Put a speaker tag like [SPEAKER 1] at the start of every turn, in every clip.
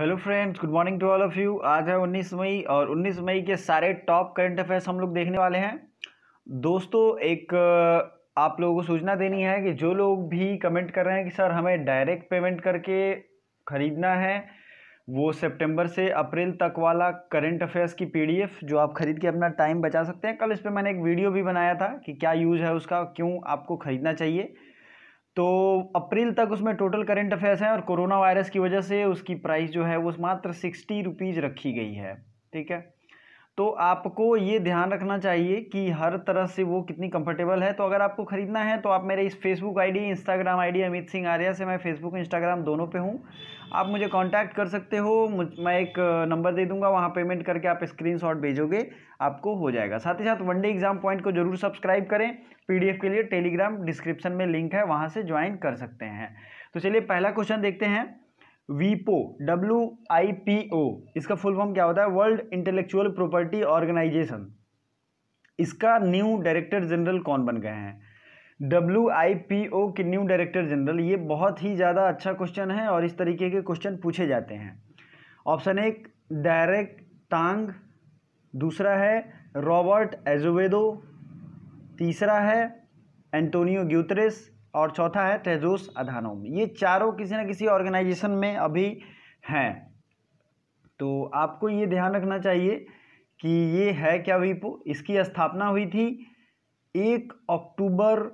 [SPEAKER 1] hello friends good morning to all of you आज है 19 मई और 19 मई के सारे टॉप करंट अफेयर्स हम लोग देखने वाले हैं दोस्तों एक आप लोगों को सूचना देनी है कि जो लोग भी कमेंट कर रहे हैं कि सर हमें डायरेक्ट पेमेंट करके ख़रीदना है वो सितंबर से अप्रैल तक वाला करंट अफेयर्स की पीडीएफ जो आप ख़रीद के अपना टाइम बचा सकते हैं कल इस पर मैंने एक वीडियो भी बनाया था कि क्या यूज़ है उसका क्यों आपको ख़रीदना चाहिए तो अप्रैल तक उसमें टोटल करंट अफेयर्स हैं और कोरोना वायरस की वजह से उसकी प्राइस जो है वो मात्र सिक्सटी रुपीज़ रखी गई है ठीक है तो आपको ये ध्यान रखना चाहिए कि हर तरह से वो कितनी कंफर्टेबल है तो अगर आपको ख़रीदना है तो आप मेरे इस Facebook ID Instagram ID Amit Singh Arya से मैं फेसबुक इंस्टाग्राम दोनों पे हूँ आप मुझे कांटेक्ट कर सकते हो मैं एक नंबर दे दूंगा वहाँ पेमेंट करके आप स्क्रीनशॉट भेजोगे आपको हो जाएगा साथ ही साथ वनडे एग्जाम पॉइंट को जरूर सब्सक्राइब करें पीडीएफ के लिए टेलीग्राम डिस्क्रिप्शन में लिंक है वहाँ से ज्वाइन कर सकते हैं तो चलिए पहला क्वेश्चन देखते हैं वीपो डब्ल्यू आई पी ओ इसका फुल फॉर्म क्या होता है वर्ल्ड इंटेलेक्चुअल प्रॉपर्टी ऑर्गेनाइजेशन इसका न्यू डायरेक्टर जनरल कौन बन गए हैं डब्ल्यू आई पी ओ के न्यू डायरेक्टर जनरल ये बहुत ही ज़्यादा अच्छा क्वेश्चन है और इस तरीके के क्वेश्चन पूछे जाते हैं ऑप्शन एक डायरेक्ट तांग दूसरा है रॉबर्ट एजोवेदो तीसरा है एंटोनियो ग्यूतरेस और चौथा है तेजोस अधानोम ये चारों किसी न किसी ऑर्गेनाइजेशन में अभी हैं तो आपको ये ध्यान रखना चाहिए कि ये है क्या वीपो इसकी स्थापना हुई थी एक अक्टूबर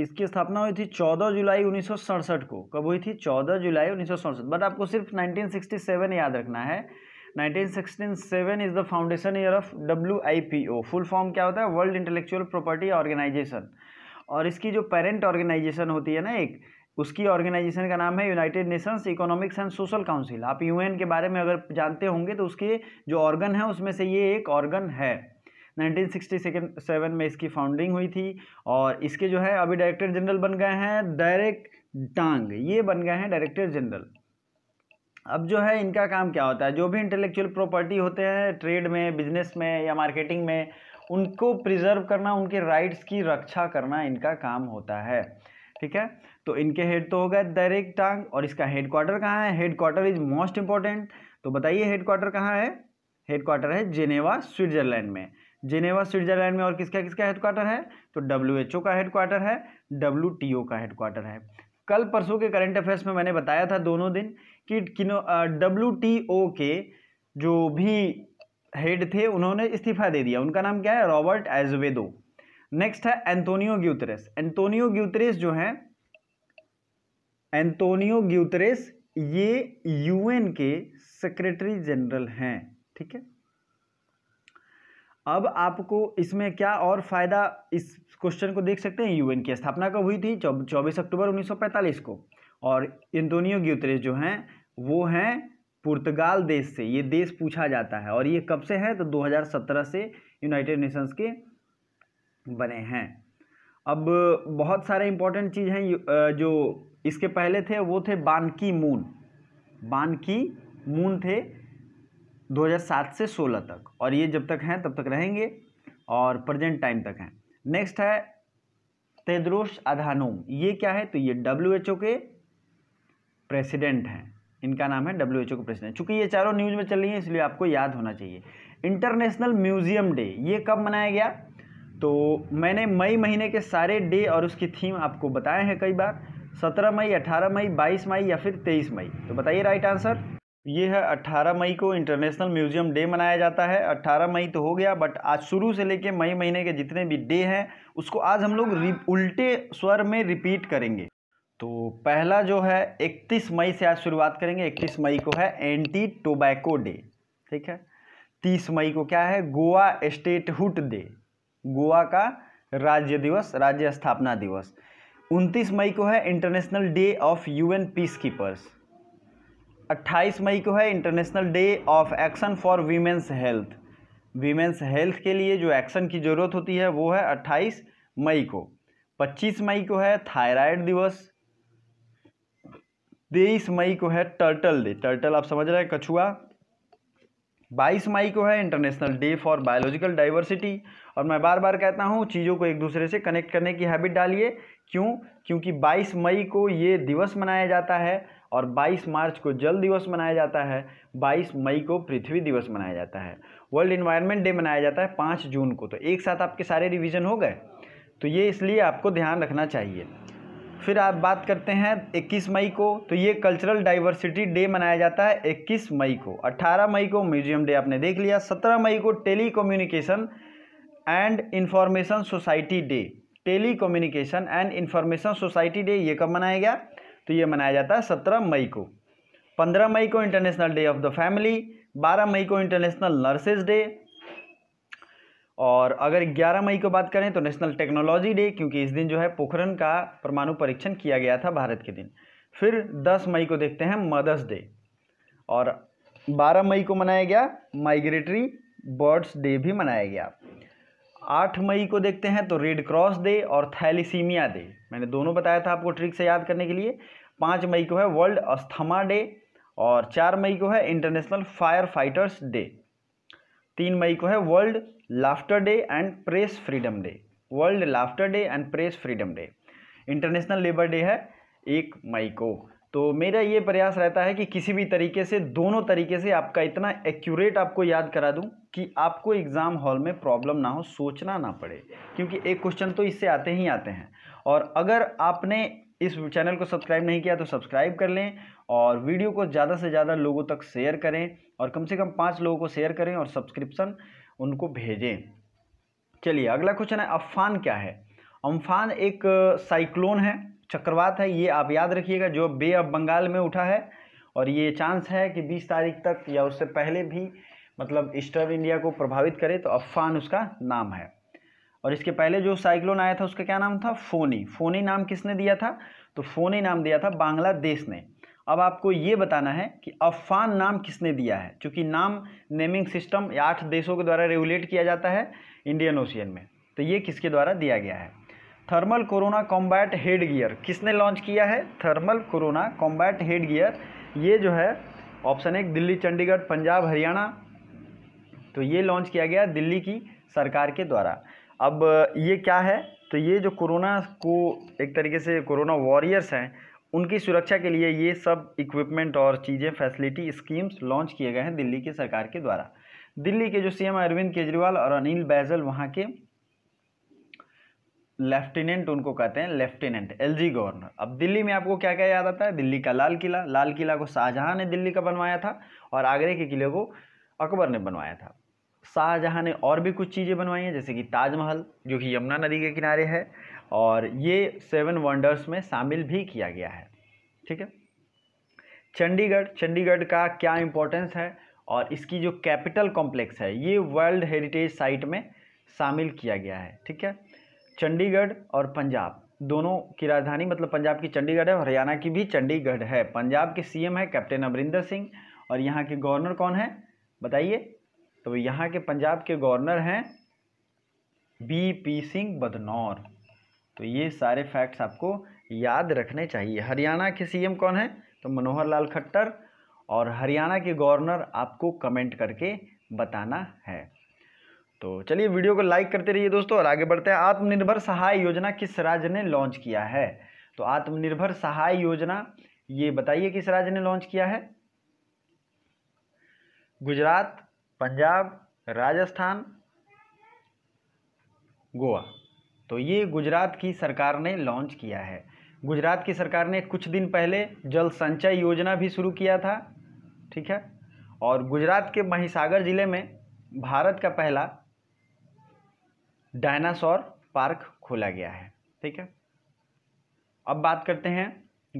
[SPEAKER 1] इसकी स्थापना हुई थी 14 जुलाई उन्नीस को कब हुई थी 14 जुलाई उन्नीस बट आपको सिर्फ 1967 याद रखना है 1967 is the foundation year of W full form क्या होता है वर्ल्ड इंटेलेक्चुअल प्रॉपर्टी ऑर्गेनाइजेशन और इसकी जो पेरेंट ऑर्गेनाइजेशन होती है ना एक उसकी ऑर्गेनाइजेशन का नाम है United Nations Economics and Social Council आप यूएन के बारे में अगर जानते होंगे तो उसके जो ऑर्गन है उसमें से ये एक ऑर्गन है 1967 में इसकी फाउंडिंग हुई थी और इसके जो है अभी डायरेक्टर जनरल बन गए हैं डायरेक्ट डांग ये बन गए हैं डायरेक्टर जनरल अब जो है इनका काम क्या होता है जो भी इंटेलेक्चुअल प्रॉपर्टी होते हैं ट्रेड में बिजनेस में या मार्केटिंग में उनको प्रिजर्व करना उनके राइट्स की रक्षा करना इनका काम होता है ठीक है तो इनके हेड तो हो गए डायरेक्ट टांग और इसका हेड क्वार्टर कहाँ है head quarter is most important तो बताइए हेड क्वार्टर कहाँ है हेड क्वार्टर है जेनेवा स्विट्जरलैंड में जिनेवा स्विट्जरलैंड में और किसका किसका हेडक्वार्टर है तो डब्ल्यू एच ओ का हेडक्वार्टर है डब्ल्यू टी ओ का हेडक्वार्टर है कल परसों के करंट अफेयर्स में मैंने बताया था दोनों दिन कि किनो डब्ल्यू टी ओ के जो भी हेड थे उन्होंने इस्तीफा दे दिया उनका नाम क्या है रॉबर्ट एजवेदो नेक्स्ट है एंटोनियो ग्यूतरेस एंटोनियो ग्यूतरेस जो है एंटोनियो ग्यूतरेस ये यूएन के सेक्रेटरी जनरल हैं ठीक है अब आपको इसमें क्या और फ़ायदा इस क्वेश्चन को देख सकते हैं यूएन की स्थापना कब हुई थी चौबीस अक्टूबर 1945 को और इंतोनियो ग्यूतरेस जो हैं वो हैं पुर्तगाल देश से ये देश पूछा जाता है और ये कब से है तो 2017 से यूनाइटेड नेशंस के बने हैं अब बहुत सारे इम्पोर्टेंट चीज़ हैं जो इसके पहले थे वो थे बानकी मून बानकी मून थे 2007 से 16 तक और ये जब तक हैं तब तक रहेंगे और प्रेजेंट टाइम तक हैं नेक्स्ट है तेद्रोस अधानोम ये क्या है तो ये डब्ल्यू के प्रेसिडेंट हैं इनका नाम है डब्ल्यू के प्रेसिडेंट चूँकि ये चारों न्यूज़ में चल रही हैं इसलिए आपको याद होना चाहिए इंटरनेशनल म्यूज़ियम डे ये कब मनाया गया तो मैंने मई महीने के सारे डे और उसकी थीम आपको बताए हैं कई बार सत्रह मई अठारह मई बाईस मई या फिर तेईस मई तो बताइए राइट आंसर ये है 18 मई को इंटरनेशनल म्यूजियम डे मनाया जाता है 18 मई तो हो गया बट आज शुरू से लेके मई महीने के जितने भी डे हैं उसको आज हम लोग उल्टे स्वर में रिपीट करेंगे तो पहला जो है 31 मई से आज शुरुआत करेंगे 31 मई को है एंटी टोबैको डे ठीक है 30 मई को क्या है गोवा स्टेटहुड डे गोवा का राज्य दिवस राज्य स्थापना दिवस उनतीस मई को है International Day of UN peacekeepers अट्ठाईस मई को है International Day of Action for Women's Health women's health के लिए जो एक्शन की ज़रूरत होती है वो है अट्ठाईस मई को पच्चीस मई को है थायराइड दिवस तेईस मई को है टर्टल डे टर्टल आप समझ रहे हैं कछुआ बाईस मई को है International Day for Biological Diversity और मैं बार बार कहता हूँ चीज़ों को एक दूसरे से कनेक्ट करने की हैबिट डालिए क्यों क्योंकि 22 मई को ये दिवस मनाया जाता है और 22 मार्च को जल दिवस मनाया जाता है 22 मई को पृथ्वी दिवस मनाया जाता है वर्ल्ड इन्वायरमेंट डे मनाया जाता है 5 जून को तो एक साथ आपके सारे रिवीजन हो गए तो ये इसलिए आपको ध्यान रखना चाहिए फिर आप बात करते हैं 21 मई को तो ये कल्चरल डाइवर्सिटी डे मनाया जाता है 21 मई को 18 मई को म्यूजियम डे आपने देख लिया 17 मई को Telecommunication and Information Society Day Telecommunication and Information Society Day ये कब मनाया गया तो ये मनाया जाता है सत्रह मई को पंद्रह मई को International Day of the Family बारह मई को इंटरनेशनल नर्सेज डे और अगर ग्यारह मई को बात करें तो नेशनल टेक्नोलॉजी डे क्योंकि इस दिन जो है पोखरण का परमाणु परीक्षण किया गया था भारत के दिन फिर दस मई को देखते हैं मदर्स डे और बारह मई को मनाया गया माइग्रेटरी बर्ड्स डे भी मनाया गया आठ मई को देखते हैं तो रेड क्रॉस डे और थैलीसीमिया डे मैंने दोनों बताया था आपको ट्रिक से याद करने के लिए पाँच मई को है वर्ल्ड अस्थमा डे और चार मई को है इंटरनेशनल फायर फाइटर्स डे तीन मई को है World Laughter Day and Press Freedom Day World Laughter Day and Press Freedom Day International Labour Day है एक मई को तो मेरा ये प्रयास रहता है कि किसी भी तरीके से दोनों तरीके से आपका इतना एक्यूरेट आपको याद करा दूं कि आपको एग्ज़ाम हॉल में प्रॉब्लम ना हो सोचना ना पड़े क्योंकि एक क्वेश्चन तो इससे आते ही आते हैं और अगर आपने इस चैनल को सब्सक्राइब नहीं किया तो सब्सक्राइब कर लें और वीडियो को ज़्यादा से ज़्यादा लोगों तक शेयर करें और कम से कम पाँच लोगों को शेयर करें और सब्सक्रिप्सन उनको भेजें चलिए अगला क्वेश्चन है अफान क्या है अम्फान एक साइक्लोन है चक्रवात है ये आप याद रखिएगा जो बे ऑफ बंगाल में उठा है और ये चांस है कि 20 तारीख तक या उससे पहले भी मतलब ईस्टर्न इंडिया को प्रभावित करे तो अफान उसका नाम है और इसके पहले जो साइक्लोन आया था उसका क्या नाम था फोनी फोनी नाम किसने दिया था तो फोनी नाम दिया था बांग्लादेश ने अब आपको ये बताना है कि अफान नाम किसने दिया है क्योंकि नाम नेमिंग सिस्टम आठ देशों के द्वारा रेगुलेट किया जाता है इंडियन ओशियन में तो ये किसके द्वारा दिया गया है thermal corona combat head gear किसने लॉन्च किया है thermal corona combat head gear ये जो है ऑप्शन एक दिल्ली चंडीगढ़ पंजाब हरियाणा तो ये लॉन्च किया गया दिल्ली की सरकार के द्वारा अब ये क्या है तो ये जो कोरोना को एक तरीके से कोरोना वॉरियर्स हैं उनकी सुरक्षा के लिए ये सब इक्विपमेंट और चीज़ें फैसिलिटी स्कीम्स लॉन्च किए गए हैं दिल्ली की सरकार के द्वारा दिल्ली के जो सीएम अरविंद केजरीवाल और अनिल बैजल वहाँ के लेफ्टिनेंट उनको कहते हैं लेफ्टिनेंट एलजी गवर्नर अब दिल्ली में आपको क्या क्या याद आता है दिल्ली का लाल किला लाल किला को शाहजहां ने दिल्ली का बनवाया था और आगरे के किले को अकबर ने बनवाया था शाहजहां ने और भी कुछ चीज़ें बनवाई हैं जैसे कि ताजमहल जो कि यमुना नदी के किनारे है और ये सेवन वंडर्स में शामिल भी किया गया है ठीक है चंडीगढ़ चंडीगढ़ का क्या इम्पोर्टेंस है और इसकी जो कैपिटल कॉम्प्लेक्स है ये वर्ल्ड हेरिटेज साइट में शामिल किया गया है ठीक है चंडीगढ़ और पंजाब दोनों की राजधानी मतलब पंजाब की चंडीगढ़ है और हरियाणा की भी चंडीगढ़ है पंजाब के सीएम है कैप्टन अमरिंदर सिंह और यहाँ के गवर्नर कौन है बताइए तो यहाँ के पंजाब के गवर्नर हैं बी पी सिंह बदनौर तो ये सारे फैक्ट्स आपको याद रखने चाहिए हरियाणा के सीएम कौन है तो मनोहर लाल खट्टर और हरियाणा के गवर्नर आपको कमेंट करके बताना है तो चलिए वीडियो को लाइक करते रहिए दोस्तों और आगे बढ़ते हैं आत्मनिर्भर सहाय योजना किस राज्य ने लॉन्च किया है तो आत्मनिर्भर सहाय योजना ये बताइए किस राज्य ने लॉन्च किया है गुजरात पंजाब राजस्थान गोवा तो ये गुजरात की सरकार ने लॉन्च किया है गुजरात की सरकार ने कुछ दिन पहले जल संचय योजना भी शुरू किया था ठीक है और गुजरात के महिसागर ज़िले में भारत का पहला डायनासोर पार्क खोला गया है ठीक है अब बात करते हैं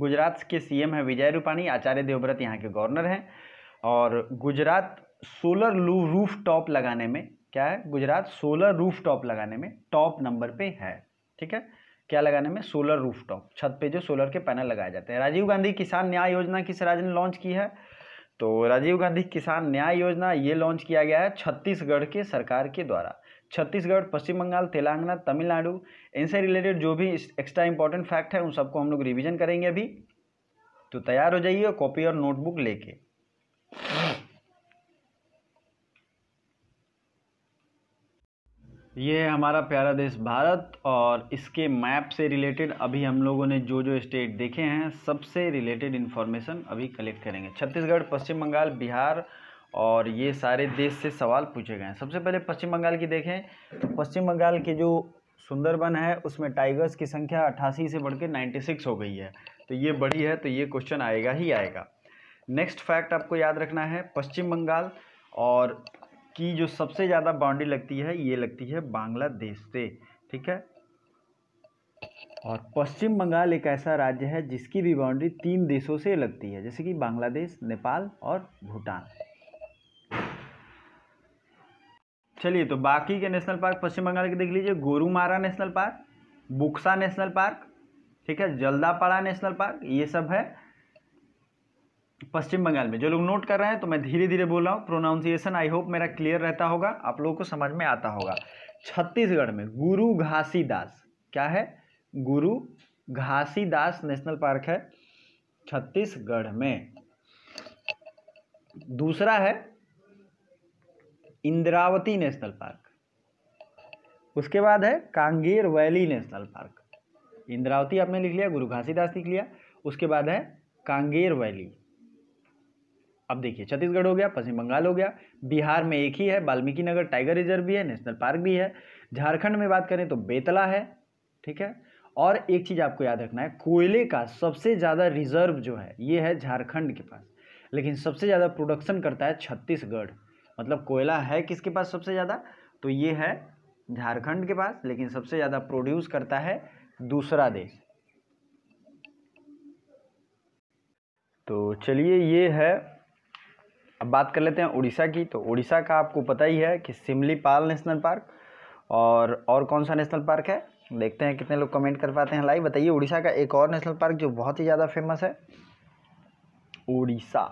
[SPEAKER 1] गुजरात के सीएम हैं विजय रूपाणी आचार्य देवव्रत यहाँ के गवर्नर हैं और गुजरात सोलर लू रूफ टॉप लगाने में क्या है गुजरात सोलर रूफ टॉप लगाने में टॉप नंबर पे है ठीक है क्या लगाने में सोलर रूफ टॉप छत पे जो सोलर के पैनल लगाए जाते हैं राजीव गांधी किसान न्याय योजना किस राज्य ने लॉन्च की है तो राजीव गांधी किसान न्याय योजना ये लॉन्च किया गया है छत्तीसगढ़ के सरकार के द्वारा छत्तीसगढ़ पश्चिम बंगाल तेलंगाना तमिलनाडु इनसे रिलेटेड जो भी एक्स्ट्रा इंपॉर्टेंट फैक्ट है उन सबको हम लोग रिविजन करेंगे अभी तो तैयार हो जाइए कॉपी और नोटबुक लेके ये हमारा प्यारा देश भारत और इसके मैप से रिलेटेड अभी हम लोगों ने जो जो स्टेट देखे हैं सबसे रिलेटेड इन्फॉर्मेशन अभी कलेक्ट करेंगे छत्तीसगढ़ पश्चिम बंगाल बिहार और ये सारे देश से सवाल पूछे गए हैं सबसे पहले पश्चिम बंगाल की देखें तो पश्चिम बंगाल के जो सुंदरबन है उसमें टाइगर्स की संख्या अट्ठासी से बढ़ के नाइन्टी सिक्स हो गई है तो ये बढ़ी है तो ये क्वेश्चन आएगा ही आएगा नेक्स्ट फैक्ट आपको याद रखना है पश्चिम बंगाल और की जो सबसे ज़्यादा बाउंड्री लगती है ये लगती है बांग्लादेश से ठीक है और पश्चिम बंगाल एक ऐसा राज्य है जिसकी भी बाउंड्री तीन देशों से लगती है जैसे कि बांग्लादेश नेपाल और भूटान चलिए तो बाकी के नेशनल पार्क पश्चिम बंगाल के देख लीजिए Gorumara National Park Buxa National Park ठीक है जल्दापाड़ा नेशनल पार्क ये सब है पश्चिम बंगाल में जो लोग नोट कर रहे हैं तो मैं धीरे धीरे बोल रहा हूँ प्रोनाउंसिएशन आई होप मेरा क्लियर रहता होगा आप लोगों को समझ में आता होगा छत्तीसगढ़ में गुरु घासीदास क्या है गुरु घासीदास नेशनल पार्क है छत्तीसगढ़ में दूसरा है इंद्रावती नेशनल पार्क उसके बाद है Kanger Valley National Park Indravati आपने लिख लिया गुरु घासीदास लिख लिया उसके बाद है कांगेर वैली अब देखिए छत्तीसगढ़ हो गया पश्चिम बंगाल हो गया बिहार में एक ही है वाल्मीकि नगर टाइगर रिजर्व भी है नेशनल पार्क भी है झारखंड में बात करें तो बेतला है ठीक है और एक चीज़ आपको याद रखना है कोयले का सबसे ज़्यादा रिजर्व जो है ये है झारखंड के पास लेकिन सबसे ज़्यादा प्रोडक्शन करता है छत्तीसगढ़ मतलब कोयला है किसके पास सबसे ज़्यादा तो ये है झारखंड के पास लेकिन सबसे ज़्यादा प्रोड्यूस करता है दूसरा देश तो चलिए ये है अब बात कर लेते हैं उड़ीसा की तो उड़ीसा का आपको पता ही है कि सिमलीपाल नेशनल पार्क और और कौन सा नेशनल पार्क है देखते हैं कितने लोग कमेंट कर पाते हैं लाइव बताइए उड़ीसा का एक और नेशनल पार्क जो बहुत ही ज़्यादा फेमस है उड़ीसा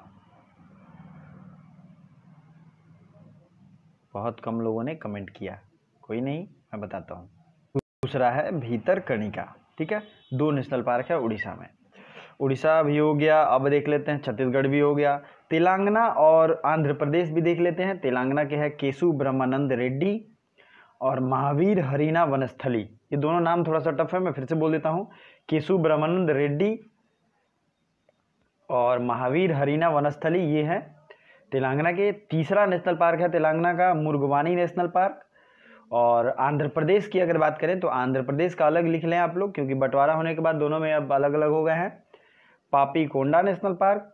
[SPEAKER 1] बहुत कम लोगों ने कमेंट किया कोई नहीं मैं बताता हूँ दूसरा है भीतर कणिका ठीक है दो नेशनल पार्क है उड़ीसा में उड़ीसा भी हो गया अब देख लेते हैं छत्तीसगढ़ भी हो गया तेलंगाना और आंध्र प्रदेश भी देख लेते हैं तेलंगाना के है केशु ब्रह्मानंद रेड्डी और महावीर हरीना वनस्थली ये दोनों नाम थोड़ा सा टफ है मैं फिर से बोल देता हूँ केशु ब्रह्मानंद रेड्डी और महावीर हरीना वनस्थली ये है तेलंगाना के तीसरा नेशनल पार्क है तेलंगाना का मुर्गवानी नेशनल पार्क और आंध्र प्रदेश की अगर बात करें तो आंध्र प्रदेश का अलग लिख लें आप लोग क्योंकि बंटवारा होने के बाद दोनों में अब अलग अलग हो गए हैं Papikonda National Park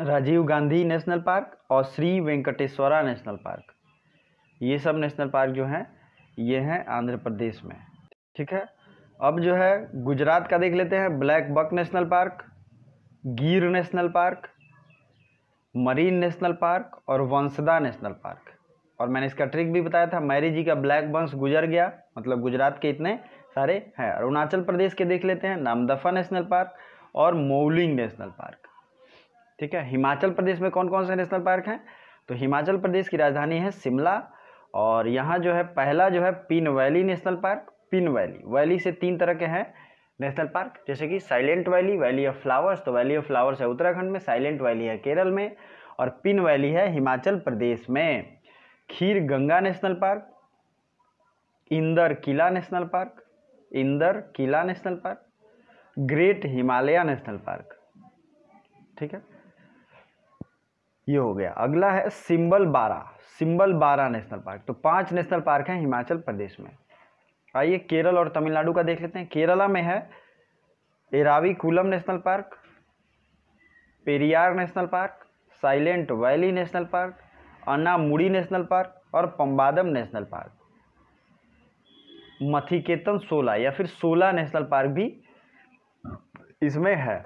[SPEAKER 1] Rajiv Gandhi National Park और श्री वेंकटेश्वरा नेशनल पार्क ये सब नेशनल पार्क जो हैं ये हैं आंध्र प्रदेश में ठीक है अब जो है गुजरात का देख लेते हैं blackbuck National Park Gir National Park Marine National Park और वंशदा नेशनल पार्क और मैंने इसका ट्रिक भी बताया था मैरी जी का ब्लैक वंश गुजर गया मतलब गुजरात के इतने सारे हैं अरुणाचल प्रदेश के देख लेते हैं नामदफा नेशनल पार्क और मोलिंग नेशनल पार्क ठीक है हिमाचल प्रदेश में कौन कौन से नेशनल पार्क हैं तो हिमाचल प्रदेश की राजधानी है शिमला और यहाँ जो है पहला जो है Pin Valley National Park Pin Valley valley से तीन तरह के हैं नेशनल पार्क जैसे कि Silent Valley Valley of Flowers तो वैली ऑफ फ्लावर्स है उत्तराखंड में साइलेंट वैली है केरल में और पिन वैली है हिमाचल प्रदेश में Kheerganga National Park Inder Kila National Park Inder Kila National Park Great Himalaya National Park ठीक है ये हो गया अगला है सिंबल बारा सिंबल बारा नेशनल पार्क तो पांच नेशनल पार्क हैं हिमाचल प्रदेश में आइए केरल और तमिलनाडु का देख लेते हैं केरला में है Eravikulam National Park Periyar National Park Silent Valley National Park Mudi National Park और पम्बादम नेशनल पार्क मथिकेतन सोला या फिर सोला नेशनल पार्क भी इसमें है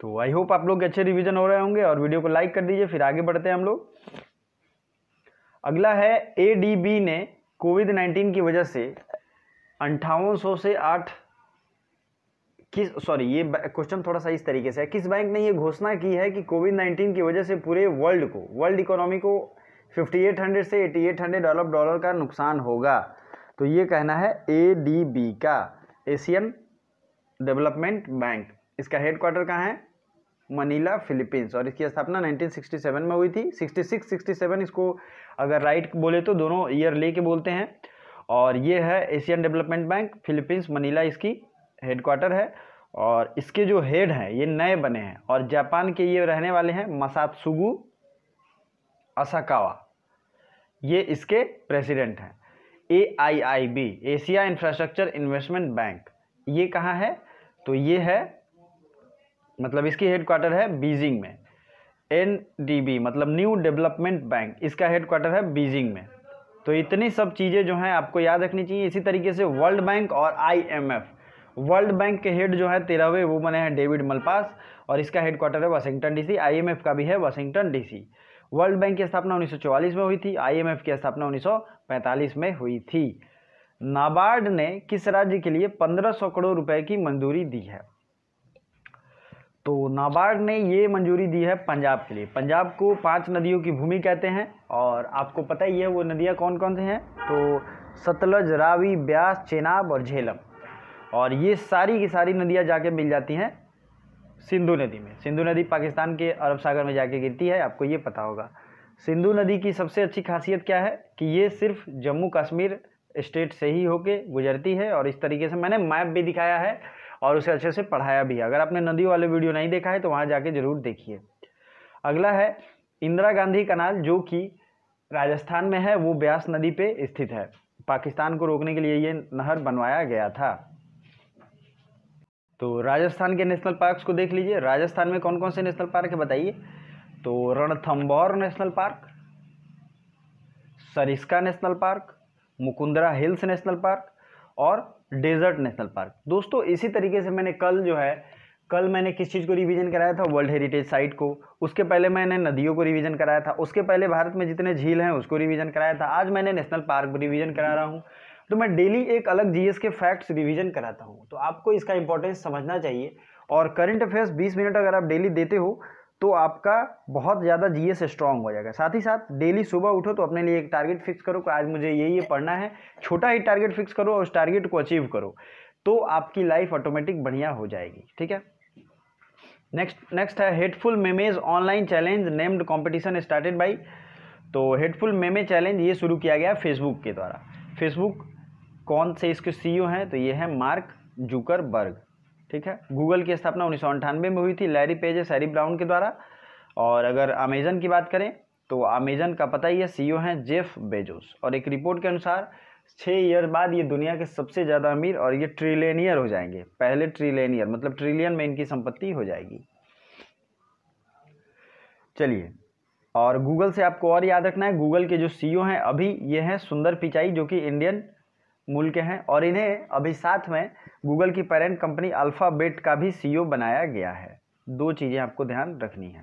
[SPEAKER 1] तो आई होप आप लोग अच्छे रिवीजन हो रहे होंगे और वीडियो को लाइक कर दीजिए फिर आगे बढ़ते हैं हम लोग अगला है एडीबी ने कोविड नाइन्टीन की वजह से अंठावन सौ से आठ किस सॉरी ये क्वेश्चन थोड़ा सा इस तरीके से है किस बैंक ने ये घोषणा की है कि कोविड नाइन्टीन की वजह से पूरे वर्ल्ड को वर्ल्ड इकोनॉमी को फिफ्टी एट हंड्रेड से हंड्रेड डॉलर डॉलर का नुकसान होगा तो ये कहना है ए का एशियन डेवलपमेंट बैंक इसका हेडक्वार्टर कहाँ है मनीला फिलीपींस और इसकी स्थापना 1967 में हुई थी 66 67 इसको अगर राइट बोले तो दोनों ईयर ले के बोलते हैं और ये है Asian Development Bank Philippines Manila इसकी हेडक्वार्टर है और इसके जो हेड हैं ये नए बने हैं और जापान के ये रहने वाले हैं मसातसुगु असाकावा ये इसके प्रेसिडेंट हैं A I I B Asia Infrastructure Investment Bank ये कहाँ है तो ये है मतलब इसकी हेडक्वार्टर है बीजिंग में एन मतलब न्यू डेवलपमेंट बैंक इसका हेडक्वार्टर है बीजिंग में तो इतनी सब चीज़ें जो हैं आपको याद रखनी चाहिए इसी तरीके से वर्ल्ड बैंक और आईएमएफ वर्ल्ड बैंक के हेड जो है तेरहवें वो बने हैं डेविड मलपास और इसका हेडक्वार्टर है वाशिंगटन डीसी आईएमएफ का भी है वाशिंगटन डीसी वर्ल्ड बैंक की स्थापना चौवालीस में हुई थी एफ की स्थापना पैंतालीस में हुई थी नाबार्ड ने किस राज्य के लिए सौ करोड़ रुपये की मंजूरी दी है तो नाबार्ड ने ये मंजूरी दी है पंजाब के लिए पंजाब को पांच नदियों की भूमि कहते हैं और आपको पता ही है वो नदियाँ कौन कौन सी हैं तो सतलज रावी ब्यास चेनाब और झेलम और ये सारी की सारी नदियाँ जाके मिल जाती हैं सिंधु नदी में सिंधु नदी पाकिस्तान के अरब सागर में जाके गिरती है आपको ये पता होगा सिंधु नदी की सबसे अच्छी खासियत क्या है कि ये सिर्फ जम्मू कश्मीर स्टेट से ही होके गुजरती है और इस तरीके से मैंने मैप भी दिखाया है और उसे अच्छे से पढ़ाया भी अगर आपने नदी वाले वीडियो नहीं देखा है तो वहाँ जाके ज़रूर देखिए अगला है इंदिरा गांधी कनाल जो कि राजस्थान में है वो ब्यास नदी पे स्थित है पाकिस्तान को रोकने के लिए ये नहर बनवाया गया था तो राजस्थान के नेशनल पार्क्स को देख लीजिए राजस्थान में कौन कौन से नेशनल पार्क है बताइए तो Ranthambore National Park Sariska National Park Mukundra Hills National Park और डेजर्ट नेशनल पार्क दोस्तों इसी तरीके से मैंने कल जो है कल मैंने किस चीज़ को रिवीजन कराया था वर्ल्ड हेरिटेज साइट को उसके पहले मैंने नदियों को रिवीजन कराया था उसके पहले भारत में जितने झील हैं उसको रिवीजन कराया था आज मैंने नेशनल पार्क रिवीजन करा रहा हूँ तो मैं डेली एक अलग जीएस के फैक्ट्स रिवीजन कराता हूँ तो आपको इसका इंपॉर्टेंस समझना चाहिए और करंट अफेयर्स बीस मिनट अगर आप डेली देते हो तो आपका बहुत ज़्यादा जीएस स्ट्रांग हो जाएगा साथ ही साथ डेली सुबह उठो तो अपने लिए एक टारगेट फिक्स करो कि आज मुझे ये ये पढ़ना है छोटा ही टारगेट फिक्स करो और उस टारगेट को अचीव करो तो आपकी लाइफ ऑटोमेटिक बढ़िया हो जाएगी ठीक है नेक्स्ट नेक्स्ट है hateful memes online challenge named competition started by तो हेडफुल मेमे चैलेंज ये शुरू किया गया फेसबुक के द्वारा फेसबुक कौन से इसके सी हैं तो ये है मार्क जूकरबर्ग ठीक है गूगल की स्थापना उन्नीस में हुई थी लैरी पेज है सैरी ब्राउन के द्वारा और अगर अमेजन की बात करें तो अमेजन का पता ही है ओ e हैं जेफ बेजोस और एक रिपोर्ट के अनुसार छः ईयर बाद ये दुनिया के सबसे ज़्यादा अमीर और ये ट्रिलेनियर हो जाएंगे पहले ट्रिलेनियर मतलब ट्रिलियन में इनकी संपत्ति हो जाएगी चलिए और गूगल से आपको और याद रखना है गूगल के जो सी e हैं अभी ये हैं सुंदर पिचाई जो कि इंडियन मूल के हैं और इन्हें अभी साथ में गूगल की पेरेंट कंपनी अल्फ़ाबेट का भी सीईओ बनाया गया है दो चीज़ें आपको ध्यान रखनी है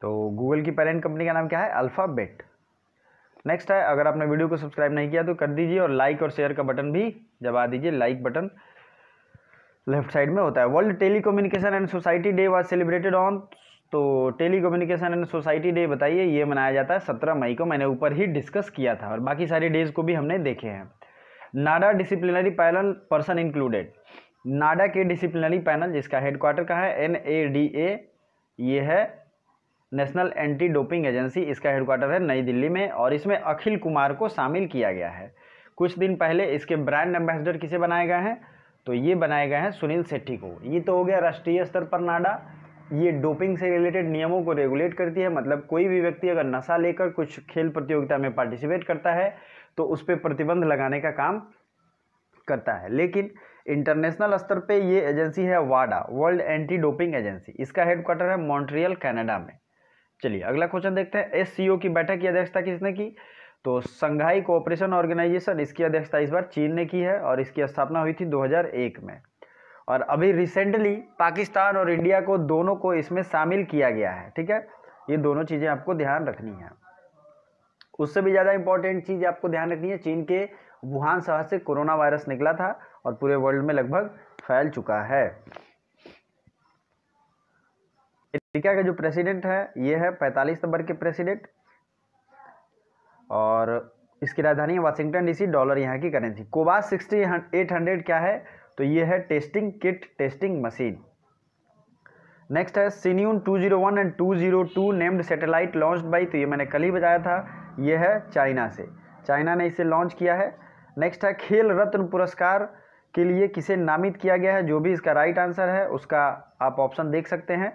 [SPEAKER 1] तो गूगल की पेरेंट कंपनी का नाम क्या है अल्फ़ाबेट नेक्स्ट है अगर आपने वीडियो को सब्सक्राइब नहीं किया तो कर दीजिए और लाइक और शेयर का बटन भी दबा दीजिए लाइक बटन लेफ्ट साइड में होता है World Communication and Society Day was celebrated on तो Telecommunication and Society Day बताइए ये मनाया जाता है सत्रह मई को मैंने ऊपर ही डिस्कस किया था और बाकी सारे डेज़ को भी हमने देखे हैं NADA disciplinary panel person included NADA के डिसिप्लिनरी पैनल जिसका हेडक्वार्टर का है एन ए डी ए ये है नेशनल एंटी डोपिंग एजेंसी इसका हेडक्वार्टर है नई दिल्ली में और इसमें अखिल कुमार को शामिल किया गया है कुछ दिन पहले इसके ब्रांड एम्बेसडर किसे बनाए गए हैं तो ये बनाए गए हैं सुनील सेट्टी को ये तो हो गया राष्ट्रीय स्तर पर नाडा ये डोपिंग से रिलेटेड नियमों को रेगुलेट करती है मतलब कोई भी व्यक्ति अगर नशा लेकर कुछ खेल प्रतियोगिता में पार्टिसिपेट करता है तो उस पर प्रतिबंध लगाने का काम करता है लेकिन इंटरनेशनल स्तर पे ये एजेंसी है वाडा वर्ल्ड एंटी डोपिंग एजेंसी इसका हेडक्वार्टर है मॉन्ट्रियल कनाडा में चलिए अगला क्वेश्चन देखते हैं एस की बैठक की अध्यक्षता किसने की तो संघाई कोऑपरेशन ऑर्गेनाइजेशन इसकी अध्यक्षता इस बार चीन ने की है और इसकी स्थापना हुई थी 2001 में और अभी रिसेंटली पाकिस्तान और इंडिया को दोनों को इसमें शामिल किया गया है ठीक है ये दोनों चीज़ें आपको ध्यान रखनी है उससे भी ज़्यादा इंपॉर्टेंट चीज़ आपको ध्यान रखनी है चीन के वुहान शहर से कोरोना वायरस निकला था और पूरे वर्ल्ड में लगभग फैल चुका है अमेरिका का जो प्रेसिडेंट है ये है पैंतालीस नंबर के प्रेसिडेंट और इसकी राजधानी है वाशिंगटन डीसी डॉलर यहाँ की currency Cobas sixty eight hundred क्या है तो ये है testing kit testing machine next है सीन्यून two zero one and two zero two named satellite launch by तो ये मैंने कल ही बताया था ये है चाइना से चाइना ने इसे लॉन्च किया है नेक्स्ट है खेल रत्न पुरस्कार के लिए किसे नामित किया गया है जो भी इसका राइट आंसर है उसका आप ऑप्शन देख सकते हैं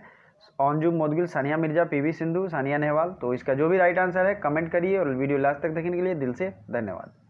[SPEAKER 1] औनजुम मोदगिल सानिया मिर्जा पीवी सिंधु सानिया नेहवाल तो इसका जो भी राइट आंसर है कमेंट करिए और वीडियो लास्ट तक देखने के लिए दिल से धन्यवाद